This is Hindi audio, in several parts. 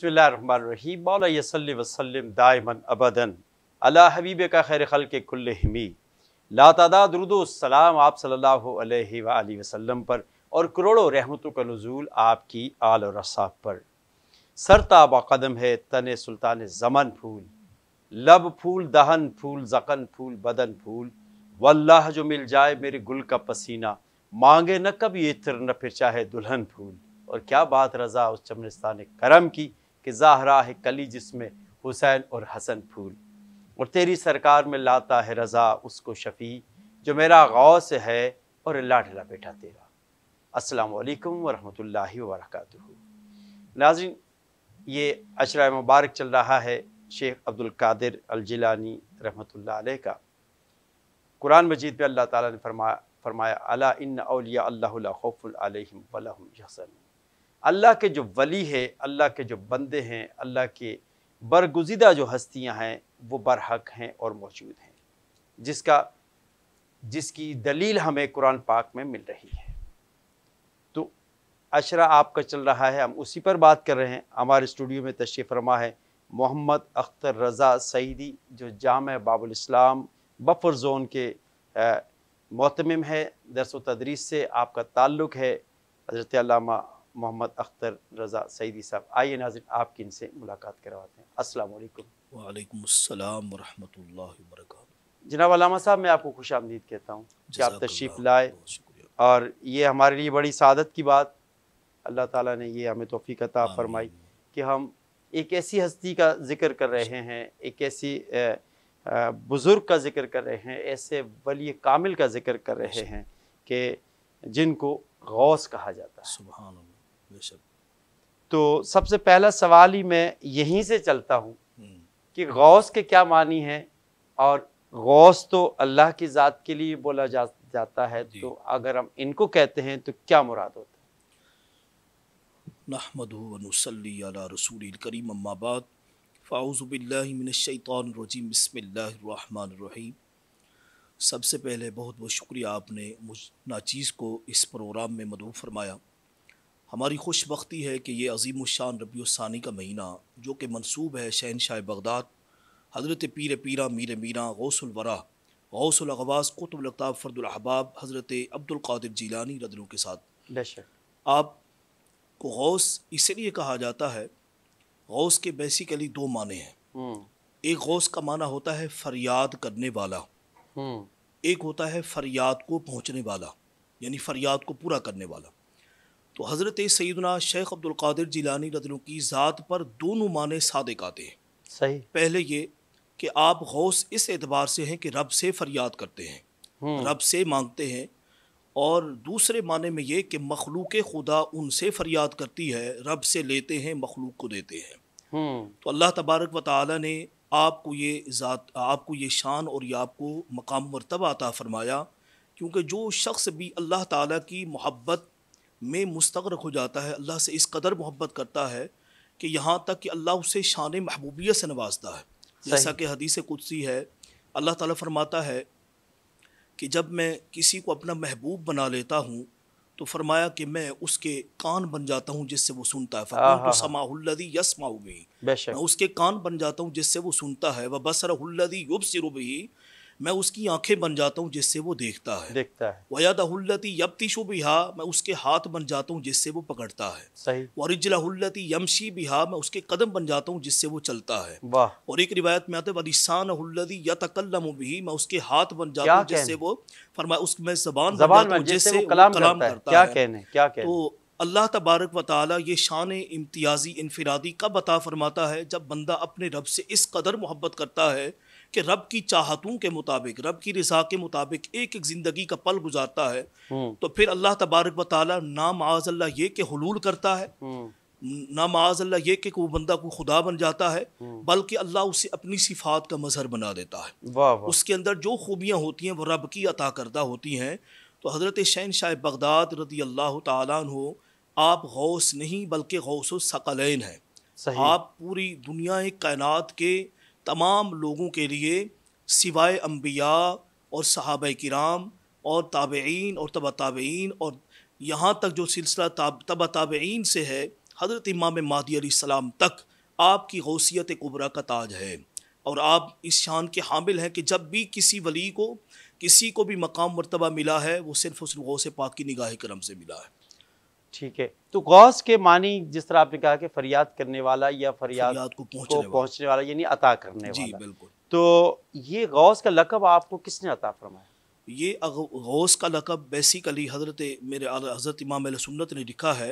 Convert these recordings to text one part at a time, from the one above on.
बसमीम वसलम दायमन अबदन अला हबीब का खैर खल के कुल हमी कुल्लमी लातदा सलाम आप सल्लल्लाहु अलैहि वसल्लम पर और करोड़ों रहमतों का नजूल आपकी आल और रसाब पर सरताबा कदम है तने सुल्तान ज़मन फूल लब फूल दहन फूल जकन फूल बदन फूल वल्लाह जो मिल जाए मेरे गुल का पसीना मांगे न कभी इत्र न फिर चाहे दुल्हन फूल और क्या बात रज़ा उस चमनिस्तान करम की कि ज़ाहरा है कली जिसमें हुसैन और हसन फूल और तेरी सरकार में लाता है रज़ा उसको शफ़ी जो मेरा गौस है और लाडला बेटा तेरा अस्सलाम वालेकुम वरहमतुल्लाहि वबरकातुहू नाजिन ये अशरा मुबारक चल रहा है शेख अब्दुल कादिर अलजिलानी रहमतुल्लाह अलैह का कुरान मजीद पे अल्लाह ताला ने फरमाया फरमाया अला इन अलिया अल्लाह खौफ़ुल अलैहिम वलहुम यहसन अल्लाह के जो वली है अल्लाह के जो बंदे हैं अल्लाह के बरगुजीदा जो हस्तियां हैं वो बरहक हैं और मौजूद हैं जिसका जिसकी दलील हमें कुरान पाक में मिल रही है तो अशरा आपका चल रहा है हम उसी पर बात कर रहे हैं हमारे स्टूडियो में तशरी फरमा है मोहम्मद अख्तर रज़ा सईदी जो जाम बाबुल इस्लाम बफर जोन के मोतम है दरस तदरीस से आपका ताल्लुक़ है हज़रत मोहम्मद अख्तर रज़ा सईदी साहब आइए नाजिर आपकी इनसे मुलाकात करवाते हैं असलकम वालेकाम वरहमल वर्क जनाब अलामा साहब मैं आपको खुश आमदीद कहता हूँ कि आप तशरीफ़ लाए और ये हमारे लिए बड़ी सादत की बात अल्लाह ताला ने ये हमें तोफ़ी अता फरमाई कि हम एक ऐसी हस्ती का जिक्र कर रहे हैं एक ऐसी बुज़ुर्ग का जिक्र कर रहे हैं ऐसे वली कामिल का जिक्र कर रहे अच्छा। हैं कि जिनको गौस कहा जाता है बेशक तो सबसे पहला सवाल ही मैं यहीं से चलता हूँ हम्म। कि गौस के क्या मानी है और गौस तो अल्लाह की ज़ात के लिए बोला जा जाता है तो अगर हम इनको कहते हैं तो क्या मुराद होता है नहमदनसली रसूल करीम अम्माबाद फ़ाउज़बिल्लिमिनशैतरजीम बसमीम सबसे पहले बहुत बहुत शुक्रिया आपने मुझ नाचीज़ को इस प्रोग्राम में मदू फरमाया हमारी खुशबख्ती है कि ये अजीम शान रबीसानी का महीना जो कि मनसूब है शहनशाह बगदाद हज़रत पीर पीरा मीर मीरा गौसलवरा गौसलवास कुतुबलताब फ़र्दुलहबाब हज़रत अब्दुल्कर जीलानी रदनों के साथ आप को गौस इसलिए कहा जाता है गौस के बेसिकली दो माने हैं हम्म। एक गौस का माना होता है फरियाद करने वाला हम्म। एक होता है फरियाद को पहुँचने वाला यानी फरियाद को पूरा करने वाला तो हज़रत सैदना शेख अब्दुल्कर जिलानी रदलों की ज़ात पर दोनों माने सादे आते हैं सही पहले ये कि आप गौस इस एतबार से हैं कि रब से फरियाद करते हैं हम्म। रब से मांगते हैं और दूसरे माने में ये कि मखलूक खुदा उनसे फरियाद करती है रब से लेते हैं मखलूक को देते हैं हम्म। तो अल्लाह तबारक व ताली ने आपको ये ज़ात आपको ये शान और ये आपको मकाम मरतबा अता फ़रमाया क्योंकि जो शख्स भी अल्लाह ताला की मोहब्बत में मुस्तरक हो जाता है अल्लाह से इस कदर मोहब्बत करता है कि यहाँ तक कि अल्लाह उसे शान महबूबियत से नवाजता है जैसा कि हदीस कुदसी है अल्लाह ताला फरमाता है कि जब मैं किसी को अपना महबूब बना लेता हूँ तो फरमाया कि मैं उसके कान बन जाता हूँ जिससे वो सुनता है तो समादी यस माऊ उसके कान बन जाता हूँ जिससे वो सुनता है वह बसरहल्लदी युब सिर मैं उसकी आंखें बन जाता हूँ जिससे वो देखता है देखता है वयादहुल्लती यबतिशु बिहा मैं उसके हाथ बन जाता हूँ जिससे वो पकड़ता है सही यमशी बिहा मैं उसके कदम बन जाता हूँ जिससे वो चलता है वाह और एक रिवायत में आते है वदिसानहुल्लती यतकल्लम मैं उसके हाथ बन जाता हूँ जिससे वो फरमा उसमें जबान जबान जिससे कलाम करता है क्या कहने क्या तो कहने तो अल्लाह तबारक व ताली ये शान इम्तियाज़ी इनफरादी कब अता फ़रमाता है जब बंदा अपने रब से इस कदर मोहब्बत करता है कि रब की चाहतों के मुताबिक रब की रजा के मुताबिक एक एक ज़िंदगी का पल गुजारता है हम्म। तो फिर अल्लाह तबारक व ताली ना माजल्ला ये कि हलूल करता है हम्म। ना माजल्ला ये कि वो बंदा को खुदा बन जाता है हम्म। बल्कि अल्लाह उसे अपनी सिफात का मजहर बना देता है वाह वाह। उसके अंदर जो खूबियाँ होती हैं वो रब की अता करदा होती हैं तो हज़रत शहन शाह बगदाद रदी अल्लाह तु आप गौस नहीं बल्कि गौस सकलैन हैं आप पूरी दुनिया कायनात के तमाम लोगों के लिए सिवाय अम्बिया और सहाब कराम और ताबेन और तबा ताबेन और यहाँ तक जो सिलसिला ताब तबा ताबेन से है हज़रत इमाम मादी सलाम तक आपकी गौसियत कुबरा का ताज है और आप इस शान के हामिल हैं कि जब भी किसी वली को किसी को भी मकाम मरतबा मिला है वो सिर्फ उस गौ से पाक की निगाह करम से मिला है ठीक है तो गौस के मानी जिस तरह आपने कहा कि फरियाद करने वाला या फरियाद, को पहुंचने, को वाला। पहुंचने वाला यानी अता करने जी, वाला बिल्कुल तो ये गौस का लकब आपको किसने अता फरमाया ये गौस का लकब बेसिकली हजरत मेरे हजरत इमाम सुन्नत ने लिखा है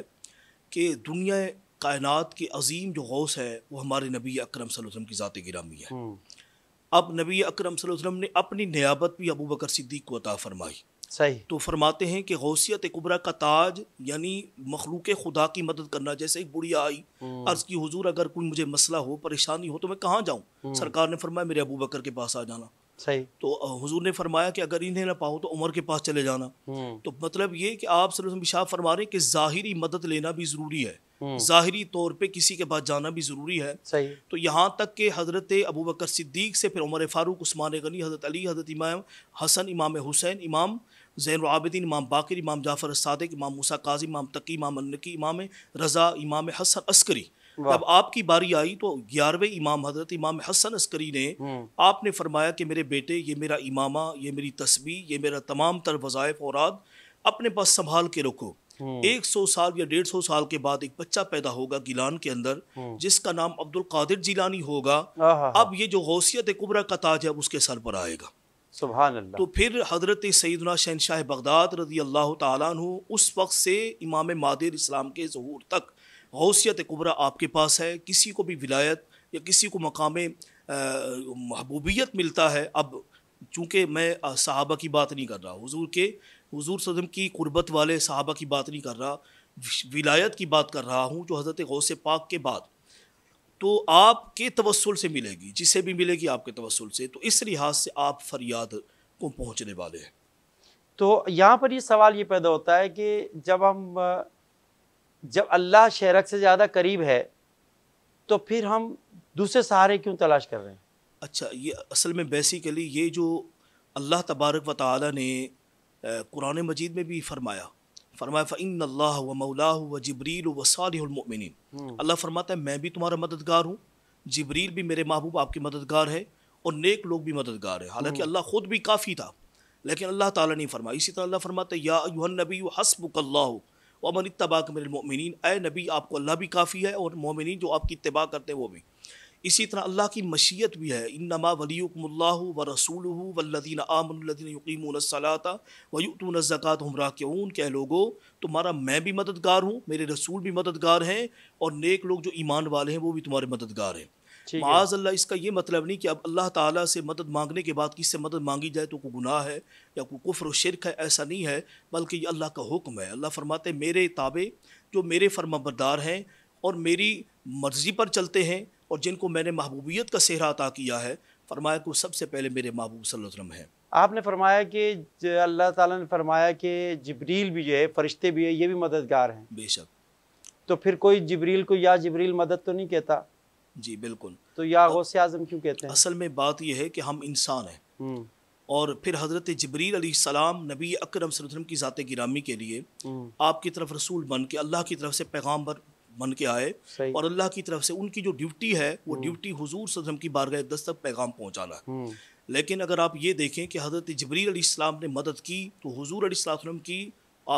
कि दुनिया कायनात के अजीम जो गौस है वो हमारे नबी अक्रम सलम की ज़ात गिरामी है हम्म। अब नबी अक्रम सलम ने अपनी नियाबत भी अबू बकर सिद्दीक को अता फरमाई सही तो फरमाते हैं कि गौसियत कुबरा का ताज यानी मखलूक खुदा की मदद करना जैसे एक बुढ़िया आई हम्म। अर्ज की हुजूर अगर कोई मुझे मसला हो परेशानी हो तो मैं कहाँ जाऊँ हम्म। सरकार ने फरमाया मेरे अबू बकर के पास आ जाना सही तो हुजूर ने फरमाया कि अगर इन्हें ना पाओ तो उमर के पास चले जाना हम्म। तो मतलब ये कि आप शाह फरमा रहे हैं कि ज़ाहिरी मदद लेना भी ज़रूरी है ज़ाहरी तौर पे किसी के पास जाना भी ज़रूरी है सही तो यहाँ तक के हज़रत अबू बकर सिद्दीक से फिर उमर फ़ारूक उस्मान गनी हज़रत अली हज़रत इमाम हसन इमाम हुसैन इमाम जैन आबदीन इमाम बाकर इमाम जाफ़र सदक इमाम मूसा काजी इमाम तकी इमाम नकी इमाम रज़ा इमाम हसन अस्करी अब आपकी बारी आई तो ग्यारहवें इमाम हजरत इमाम हसन अस्करी ने हम्म। आपने फरमाया कि मेरे बेटे ये मेरा इमामा ये मेरी तस्वीर ये मेरा तमाम तर वज़ायफ़ और अपने पास संभाल के रखो हम्म। एक सौ साल या डेढ़ सौ साल के बाद एक बच्चा पैदा होगा गिलान के अंदर हम्म। जिसका नाम अब्दुल कादिर जिलानी होगा अब ये जो हौसियत कुबरा का ताज है उसके सर पर आएगा तो फिर हजरत सईदना शहनशाह बगदाद रजी अल्लाह तु उस वक्त से इमाम मादिर इस्लाम के जहूर तक गौसियत कुबरा आपके पास है किसी को भी विलायत या किसी को मकाम महबूबियत मिलता है अब चूँकि मैं सहाबा की बात नहीं कर रहा हजूर के हज़ूर सदम की कुर्बत वाले सहाबा की बात नहीं कर रहा विलायत की बात कर रहा हूँ जो हज़रत से पाक के बाद तो आपके तवसल से मिलेगी जिसे भी मिलेगी आपके तवसल से तो इस लिहाज से आप फरियाद को पहुँचने वाले हैं तो यहाँ पर ये सवाल ये पैदा होता है कि जब हम जब अल्लाह शहरक से ज़्यादा करीब है तो फिर हम दूसरे सहारे क्यों तलाश कर रहे हैं अच्छा ये असल में बेसिकली ये जो अल्लाह तबारक व ताली ने कुरान मजीद में भी फरमाया फरमाया फ़ैन अल्लाह व मौला व जबरील व सालमिन हम्म। अल्लाह फरमाता है मैं भी तुम्हारा मददगार हूँ जबरील भी मेरे महबूब आपकी मददगार है और नेक लोग भी मददगार है हालांकि हम्म। अल्लाह ख़ुद भी काफ़ी था लेकिन अल्लाह ताला ने फरमाया इसी तरह अल्लाह फरमाता है या नबी हसबुकल्ला वमन तबाक मेरे मोमिन ए नबी आपको अल्लाह भी काफ़ी है और मोमिन जो आपकी इतबा करते हैं वो भी इसी तरह अल्लाह की मशीयत भी है इन नमा वलीकमल्ला व रसूल वल्लिन आमदिन यकीमसलाता वयुतन ज़क़़त हमरा के ऊन कह लोगो तुम्हारा मैं भी मददगार हूँ मेरे रसूल भी मददगार हैं और नेक लोग जो ईमान वाले हैं वो भी तुम्हारे मददगार हैं माज अल्लाह इसका ये मतलब नहीं कि अब अल्लाह ताला से मदद मांगने के बाद किससे मदद मांगी जाए तो कोई गुनाह है या कोई कुफ्र और शिरक है ऐसा नहीं है बल्कि ये अल्लाह का हुक्म है अल्लाह फरमाते मेरे ताबे जो मेरे फर्माबरदार हैं और मेरी मर्ज़ी पर चलते हैं और जिनको मैंने महबूबियत का सेहरा अता किया है फरमाया को सबसे पहले मेरे महबूब वसल्लम है आपने फरमाया कि अल्लाह ताला ने फरमाया कि जबरील भी जो है फरिश्ते भी है ये भी मददगार हैं बेशक तो फिर कोई जबरील को या जबरील मदद तो नहीं कहता जी बिल्कुल तो या गौसे आजम क्यों कहते हैं असल में बात यह है कि हम इंसान हैं हम्म। और फिर हज़रत जबरील सलाम नबी अकरम वसल्लम की ज़ात गिरामी के लिए हम्म। आपकी तरफ रसूल बन के अल्लाह की तरफ से पैगाम बन के आए और अल्लाह की तरफ से उनकी जो ड्यूटी है वो ड्यूटी हजूर सदम की बारगाह दस तक पैगाम पहुंचाना है हम्म। लेकिन अगर आप ये देखें कि हज़रत जबरी इस्लाम ने मदद की तो हजूर अलीम की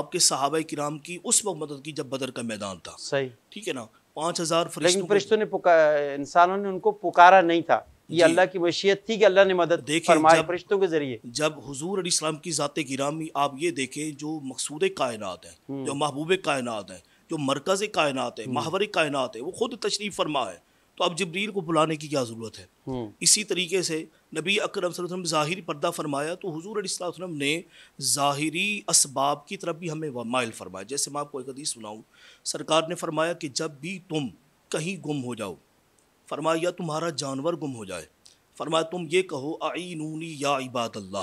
आपके सहाबा किराम की उस वक्त मदद की जब बदर का मैदान था सही ठीक है ना पाँच हज़ार फरिश्तों फरिश्तों ने इंसानों ने उनको पुकारा नहीं था ये अल्लाह की मशीयत थी कि अल्लाह ने मदद देखी फरिश्तों के जरिए जब हजूर अली इस्लाम की ज़ात गिरामी आप ये देखें जो मकसूद कायनात है जो हम्म। महबूब कायनात है जो मरकज़ कायनत है हम्म। माहवर कायनत है वो खुद तशरीफ़ फरमा है तो अब जबरील को बुलाने की क्या ज़रूरत है हम्म। इसी तरीके से नबी अक्रम अकरम ज़ाहिर पर्दा फरमाया तो हजूर अलीसम ने ज़ाहरी इसबाब की तरफ भी हमें मायल फरमाया जैसे मैं आपको एक हदीस सुनाऊँ सरकार ने फरमाया कि जब भी तुम कहीं गुम हो जाओ फरमाया तुम्हारा जानवर गुम हो जाए फरमाया तुम ये कहो आई नूनी या इबादल्ला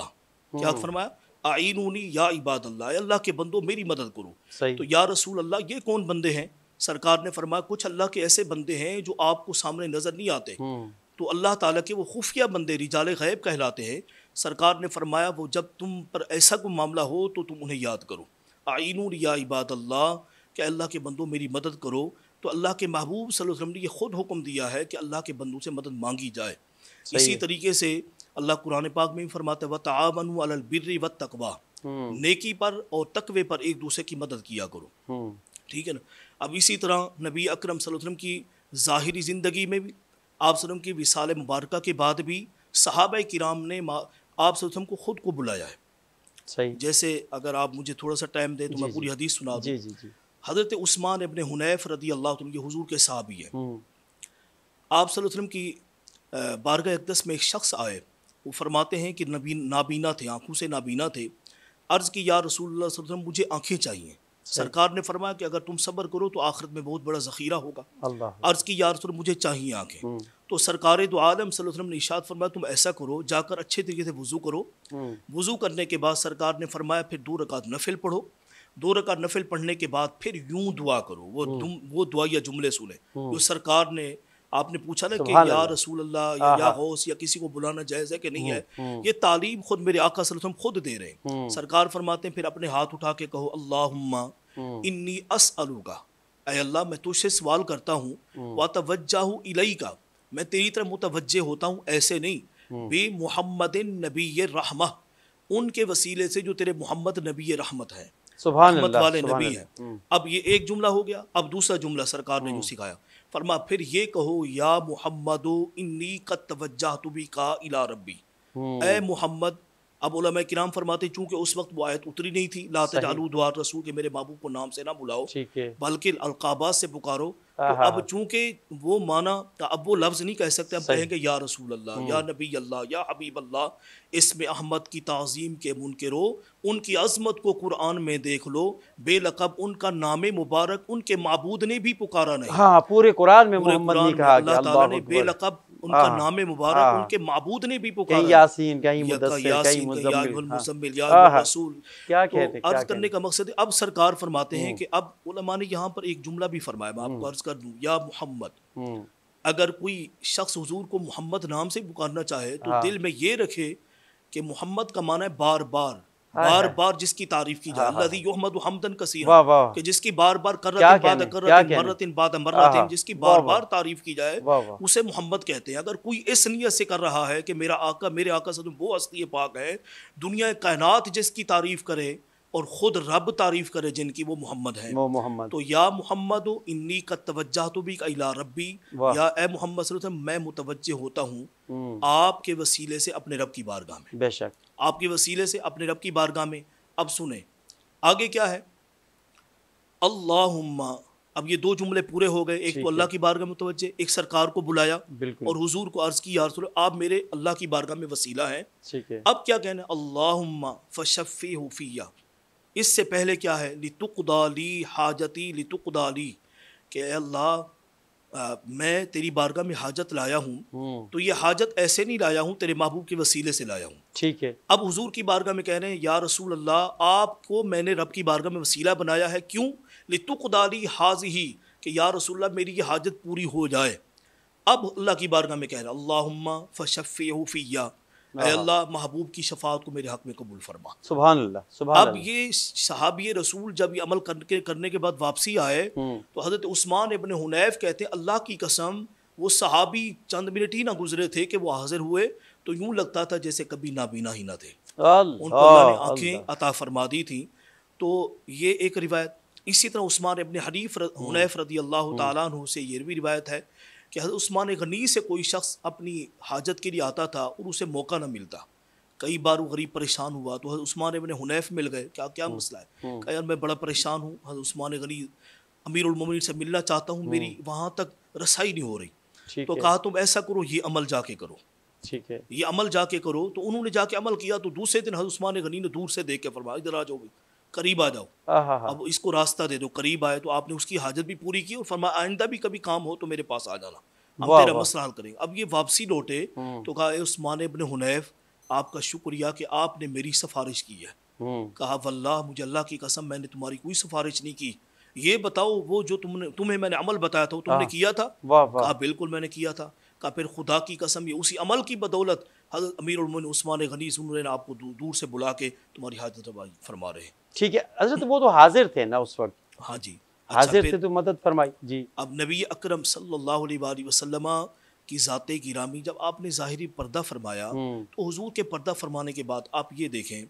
क्या हम्म। फरमाया आइनूनी या इबाद अल्लाह अल्लाह के बंदो मेरी मदद करो तो या रसूल अल्लाह ये कौन बंदे हैं सरकार ने फरमाया कुछ अल्लाह के ऐसे बंदे हैं जो आपको सामने नज़र नहीं आते हम्म। तो अल्लाह ताला के वो खुफिया बंदे रिजाल गैब कहलाते हैं सरकार ने फरमाया वो जब तुम पर ऐसा कोई मामला हो तो तुम उन्हें याद करो आइनून या इबाद अल्लाह के अल्लाह के बंदो मेरी मदद करो तो अल्लाह के महबूब सल्लल्लाहु अलैहि वसल्लम ने ये ख़ुद हुक्म दिया है कि अल्लाह के बंदों से मदद मांगी जाए इसी तरीके से अल्लाह कुरान पाक में फरमाते व तावन अलबिर्री व तकवा हम्म। नेकी पर और तकवे पर एक दूसरे की मदद किया करो हम्म। ठीक है ना अब इसी तरह नबी अकरम वसल्लम की ज़ाहरी ज़िंदगी में भी आप वसल्लम की विसाल मुबारक के बाद भी सहाब कराम ने आप वसल्लम को ख़ुद को बुलाया है सही जैसे अगर आप मुझे थोड़ा सा टाइम दें तो मैं पूरी हदीस सुना दूँ हज़रत उस्मान अपने हुनैफ रदी अल्लाह के हजूर के साहबी है हम्म। आप वसल्लम की बारगाह अकदस में एक शख्स आए वो फरमाते हैं कि नबी नाबीना थे आँखों से नाबीना थे अर्ज़ की या रसूल वसल्लम मुझे आँखें चाहिए सरकार ने फरमाया कि अगर तुम सब्र करो तो आखिरत में बहुत बड़ा ज़ख़ीरा होगा अर्ज़ की या रसूल मुझे चाहिए आँखें हम्म। तो सरकार दो तो आलम वसल्लम ने इशाद फरमाया तुम ऐसा करो जाकर अच्छे तरीके से वज़ू करो हम्म। वज़ू करने के बाद सरकार ने फरमाया फिर दो रकात नफिल पढ़ो दो रकात नफिल पढ़ने के बाद फिर यूं दुआ करो वो हम्म। वो या जुमले सुने जो सरकार ने आपने पूछा ना कि या रसूल अल्लाह या या गौस या किसी को बुलाना जायज़ है कि नहीं हम्म, है हम्म। ये तालीम खुद मेरे आका सल्लल्लाहु अलैहि वसल्लम खुद दे रहे हैं हम्म। सरकार फरमाते हैं फिर अपने हाथ उठा के कहो अल्लाहुम्मा इन्नी अस अलूगा अल्लाह मैं तुझसे सवाल करता हूँ व तवज्जा इलई का मैं तेरी तरफ मुतवजह होता हूँ ऐसे नहीं बे मोहम्मद नबी रहमा उनके वसीले से जो तेरे मोहम्मद नबी रहमत हैं रहमत वाले नबी हैं अब ये एक जुमला हो गया अब दूसरा जुमला सरकार ने जो सिखाया फरमा फिर ये कहो या मोहम्मद इन्नी का तवज्जा तुबी का इला रबी ए हम्म। मोहम्मद अब उलमा कराम फरमाते चूँकि उस वक्त वो आयत उतरी नहीं थी लाते जालू द्वार रसूल के मेरे महबूब को नाम से ना बुलाओ बल्कि अलकाबा से पुकारो तो अब चूंकि वो माना तो अब वो लफ्ज़ नहीं कह सकते अब कहेंगे या रसूल अल्लाह हम्म। या नबी अल्लाह या हबीब अल्लाह इसमें अहमद की तज़ीम के मुनकरो उनकी अजमत को कुरान में देख लो बेलकब उनका नाम मुबारक उनके मबूद ने भी पुकारा नहीं हाँ पूरे कुरान में अल्लाह ने बेलकब उनका हाँ। नाम मुबारक हाँ। उनके माबूद ने भी पुकारा यासीन कहीं मुदस्सिर हाँ। रसूल क्या तो कहते हैं अर्ज करने का मकसद अब सरकार फरमाते हैं हम्म। कि अब उलमा ने यहाँ पर एक जुमला भी फरमाया मैं आपको हम्म। अर्ज कर दूँ या मोहम्मद हम्म। अगर कोई शख्स हुजूर को मोहम्मद नाम से पुकारना चाहे तो दिल में ये रखे कि मोहम्मद का माना है बार बार हाँ, बार हाँ। बार जिसकी तारीफ की जाए हाँ, हमदन कि जिसकी बार बार कररतिन बाद जिसकी बार बार तारीफ की जाए उसे मोहम्मद कहते हैं अगर कोई इस नीयत से कर रहा है कि मेरा आका मेरे आका सदम वो असली पाक है दुनिया कायनात जिसकी तारीफ करे और ख़ुद रब तारीफ़ करे जिनकी वो मोहम्मद है वो तो या मोहम्मद इन्नी का तवज्जा तो भी अला रबी या ए मोहम्मद मैं मुतवजह होता हूँ हम्म। आपके वसीले से अपने रब की बारगाह में बेशक आपके वसीले से अपने रब की बारगाह में अब सुने आगे क्या है अल्लाहुम्मा अब ये दो जुमले पूरे हो गए एक तो अल्लाह की बारगाह में मुतवजह एक सरकार को बुलाया और हुजूर को अर्ज़ की यार आप मेरे अल्लाह की बारगाह में वसीला है अब क्या कहना अल्लाहुम्मा फशफ़ी हुफिया इससे पहले क्या है लितुकदाली हाजती लितुकदाली के अल्लाह मैं तेरी बारगाह में हाजत लाया हूँ हम्म। तो ये हाजत ऐसे नहीं लाया हूँ तेरे महबूब के वसीले से लाया हूँ ठीक है अब हुजूर की बारगाह में कह रहे हैं या रसूल अल्लाह आपको मैंने रब की बारगाह में वसीला बनाया है क्यों लितुकदाली हाज ही कि या रसूल मेरी ये हाजत पूरी हो जाए अब अल्लाह की बारगाह में कह रहे हैं अल्लाह फ़शफ़ी फ़िया अल्लाह हाँ। महबूब की शफात को मेरे हक में कबूल फरमा सुबह अब ये साहब ये रसूल जब ये अमल करके करने के बाद वापसी आए हम्म। तो हज़रत उस्मान इबन हुनैफ कहते हैं अल्लाह की कसम वो सहाबी चंद मिनट ही ना गुजरे थे कि वो हाजिर हुए तो यूं लगता था जैसे कभी नाबीना ही ना थे उनको आंखें अता फरमा दी थी तो ये एक रिवायत इसी तरह उस्मान इबन हरीफ हम्म। हुनैफ रदी अल्लाह तु से ये भी रिवायत है कि उस्मान गनी से कोई शख्स अपनी हाजत के लिए आता था और उसे मौका ना मिलता कई बार वो गरीब परेशान हुआ तो उस्मान अपने हुनैफ मिल गए क्या क्या हम्म, मसला है हम्म। कहा यार मैं बड़ा परेशान हूँ उस्मान गनी अमीर से मिलना चाहता हूँ मेरी हम्म। वहाँ तक रसाई नहीं हो रही तो कहा तुम ऐसा करो ये अमल जाके करो ठीक है ये अमल जाके करो तो उन्होंने जाके अमल किया तो दूसरे दिन हजरत उस्मान गनी ने दूर से देख के फरमाया इधर आ जाओ भाई करीब आ जाओ अब इसको रास्ता दे दो करीब आए तो आपने उसकी हाजत भी पूरी की और फरमा आइंदा भी कभी काम हो तो मेरे पास आ जाना हम तेरा मसला हल करेंगे अब ये वापसी लौटे हम्म। तो कहा उस्मान इबन हुनैफ आपका शुक्रिया कि आपने मेरी सिफारिश की है हम्म। कहा वल्लाह मुझे अल्लाह की कसम मैंने तुम्हारी कोई सिफारिश नहीं की ये बताओ वो जो तुमने तुम्हें मैंने अमल बताया था वो तुमने हाँ। किया था कहा बिल्कुल मैंने किया था कहा फिर खुदा की कसम ये उसी अमल की बदौलत हजरत अमीर उस्मान गनीस उन्होंने आपको दूर से बुला के तुम्हारी हाजत फरमा रहे हैं ठीक है हजरत अच्छा, तो वो तो हाजिर थे ना उस वक्त हाँ जी अच्छा, हाजिर थे तो मदद फरमाई जी अब नबी अकरम सल्लल्लाहु अलैहि वसल्लम की जाते गिरामी जब आपने ज़ाहरी पर्दा फरमाया हम्म। तो हुजूर के पर्दा फरमाने के बाद आप ये देखें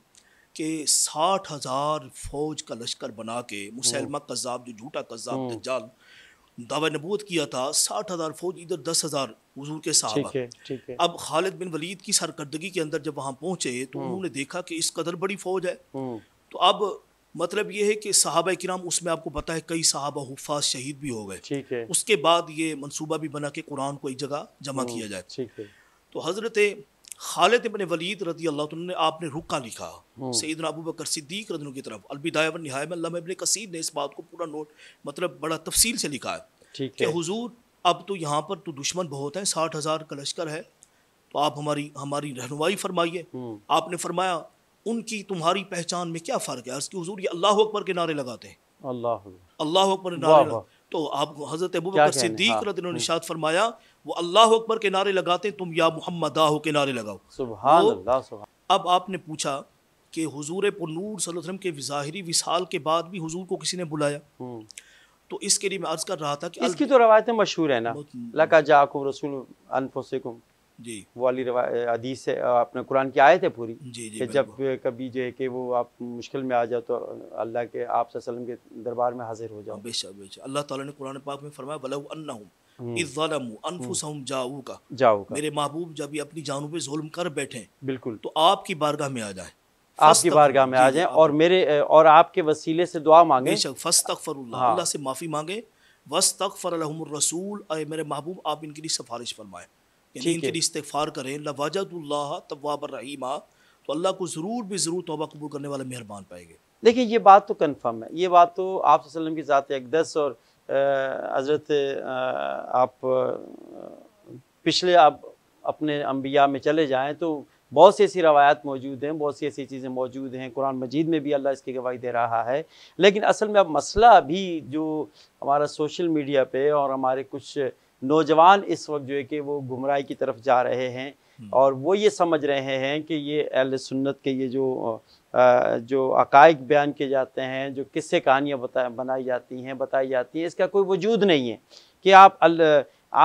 कि साठ हज़ार फौज का लश्कर बना के मुसलमा हम्म। कज़ाब जो झूठा कज़ाब हम्म। दज्जाल दावा नबूत किया था साठ हज़ार फौज इधर दस हज़ार हजूर के साहबा अब खालिद बिन वलीद की सरकर्दगी के अंदर जब वहाँ पहुँचे तो उन्होंने देखा कि इस कदर बड़ी फौज है तो अब मतलब ये है कि साहबा कराम उसमें आपको पता है कई साहबा हफाज शहीद भी हो गए ठीक है उसके बाद ये मनसूबा भी बना के कुरान को एक जगह जमा हम्म, किया जाए ठीक है तो हज़रत खालिद इबन वलीद रजी अल्लाह ने आपने रुका लिखा हम्म। सईद अबू बकर सिद्दीक रजनों की तरफ अलबिदाया नहाय में अल्लाह इबन ने इस बात को पूरा नोट मतलब बड़ा तफसील से लिखा है कि हजूर अब तो यहाँ पर तो दुश्मन बहुत हैं साठ हज़ार का लश्कर है तो आप हमारी हमारी रहनुमाई फरमाइए हम्म। आपने फरमाया उनकी तुम्हारी पहचान में क्या फ़र्क है उसकी हजूर ये अल्लाह अकबर के नारे लगाते हैं अल्लाह अकबर के नारे तो आप हज़रत अबू बकर सिद्दीक रद इन्होंने शाद फरमाया वो अल्लाह अकबर के नारे लगाते हैं तुम या मोहम्मद आहो के नारे लगाओ अब आपने पूछा कि हुजूर पुरूर वसल्लम के ज़ाहरी विसाल के बाद भी हजूर को किसी ने बुलाया हम्म। तो इसके लिए मैं अर्ज़ कर रहा था कि इसकी तो रवायतें मशहूर है ना लका जाकुम रसूल अनफुसिकुम जी वो वाली हदीस से आपने कुरान की आयत है पूरी जी जी जब कभी जो है कि वो आप मुश्किल में आ जाओ तो अल्लाह के आप वसल्लम के दरबार में हाजिर हो जाओ बेशक बेशक अल्लाह ताला ने कुरान पाक में फरमाया बलव अन्नहुम अनफुसहुम जाऊका जाऊका मेरे महबूब जब ये अपनी जानों पे जुल्म कर बैठे बिल्कुल तो आपकी बारगाह में आ जाए आपकी बारगाह में आ जाए और मेरे और आपके वसीले से दुआ मांगे हाँ। अल्लाह से माफ़ी मांगे लहुम रसूल अरे मेरे महबूब आप इनके लिए सिफारिश फरमाएं यानी इनके लिए इस्तफ़ार करें लवाजतुल्लाह तवाब रहीमा तो अल्लाह को ज़रूर भी ज़रूर तोबा कबूल करने वाले मेहरबान पाएंगे देखिए ये बात तो कन्फर्म है ये बात तो आप की ज़ात एकदस और हज़रत आप पिछले आप अपने अम्बिया में चले जाएँ तो बहुत सी ऐसी रवायात मौजूद हैं बहुत सी ऐसी चीज़ें मौजूद हैं कुरान मजीद में भी अल्लाह इसकी गवाही दे रहा है लेकिन असल में अब मसला भी जो हमारा सोशल मीडिया पे और हमारे कुछ नौजवान इस वक्त जो है कि वो गुमराह की तरफ जा रहे हैं हम्म। और वो ये समझ रहे हैं कि ये अहल सुन्नत के ये जो आ, जो अकायक बयान किए जाते हैं जो किस्से कहानियाँ बता बनाई जाती हैं बताई जाती हैं इसका कोई वजूद नहीं है कि आप अल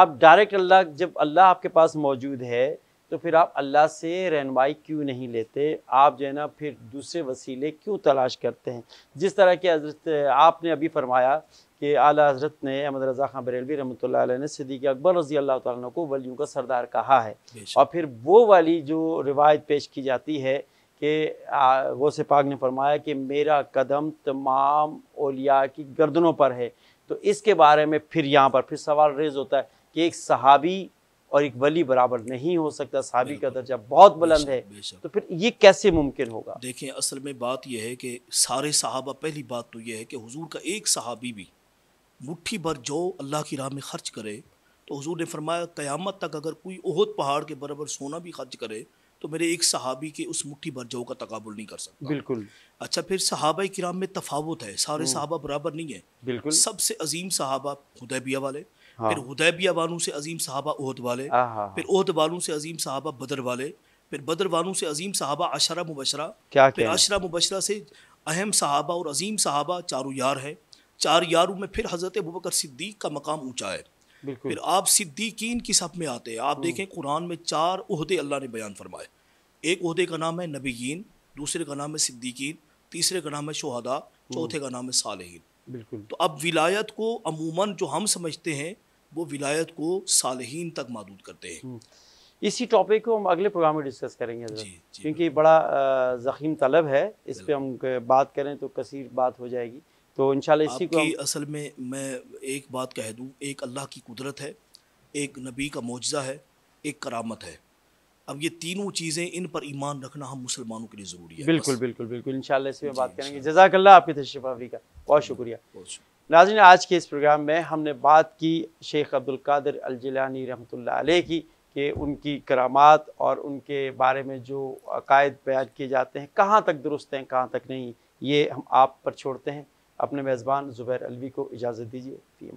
आप डायरेक्ट अल्लाह जब अल्लाह आपके पास मौजूद है तो फिर आप अल्लाह से रहनमाई क्यों नहीं लेते आप जो है ना फिर दूसरे वसीले क्यों तलाश करते हैं जिस तरह के आपने अभी फरमाया कि आला हजरत ने अहमद रजा खां बरेलवी रमत ने सदीक अकबर रजी अल्लाह तु को वलियों का सरदार कहा है और फिर वो वाली जो रिवायत पेश की जाती है कि वो से पाक ने फरमाया कि मेरा कदम तमाम ओलिया की गर्दनों पर है तो इसके बारे में फिर यहाँ पर फिर सवाल रेज होता है कि एक सहाबी और एक वली बराबर नहीं हो सकता सहाबी का दर्जा बहुत बुलंद है तो फिर ये कैसे मुमकिन होगा देखें असल में बात यह है कि सारे सहाबा पहली बात तो यह है कि हुजूर का एक सहाबी भी मुट्ठी भर जो अल्लाह की राह में ख़र्च करे तो हजूर ने फरमाया क़यामत तक अगर कोई ओहद पहाड़ के बराबर सोना भी खर्च करे तो मेरे एक सहाबी के उस मुट्ठी भर जो का तकबुल नहीं कर सकता बिल्कुल अच्छा फिर सहाबा किराम में तफावत है सारे हम्म। सहाबा बराबर नहीं है बिल्कुल सबसे अजीम सहाबा हुदैबिया वाले हाँ। फिर हुदैबिया वालों से अजीम सहाबा ओहद वाले फिर ओहद वालों से अजीम सहाबा बदर वाले फिर बदर वालों से अजीम सहाबा अशरा मुबशरा क्या फिर अशरा मुबशरा से अहम सहाबा और अजीम सहाबा चारो यार है चार यारों में फिर हज़रत अबू सिद्दीक का मकाम ऊँचा है फिर आप सिद्दीकीन की सब में आते हैं आप हम्म। देखें कुरान में चार उहदे अल्लाह ने बयान फरमाए एक उहदे का नाम है नबीन दूसरे का नाम है सिद्दीकीन तीसरे का नाम है शहदा चौथे हम्म। का नाम है साल बिल्कुल तो अब विलायत को अमूमन जो हम समझते हैं वो विलायत को सालहीन तक मदूद करते हैं हम्म। इसी टॉपिक को हम अगले प्रोग्राम में डिस्कस करेंगे जी, जी, क्योंकि बड़ा ज़ख़ीम तलब है इस पर हम बात करें तो कसीर बात हो जाएगी तो इन इसी को असल में मैं एक बात कह दूँ एक अल्लाह की कुदरत है एक नबी का मुआजा है एक करामत है अब ये तीनों चीज़ें इन पर ईमान रखना हम मुसलमानों के लिए ज़रूरी है बिल्कुल बिल्कुल बिल्कुल इन इसी में बात करेंगे जजाकल्ला आपकी तशरीफ आवरी का बहुत शुक्रिया नाजिन आज के इस प्रोग्राम में हमने बात की शेख अब्दुल कादिर अलजिलानी रहमतुल्लाह अलैह की कि उनकी करामात और उनके बारे में जो अकायद बयान किए जाते हैं कहाँ तक दुरुस्त हैं कहाँ तक नहीं ये हम आप पर छोड़ते हैं अपने मेज़बान ज़ुबैर अलवी को इजाज़त दीजिए फ़ी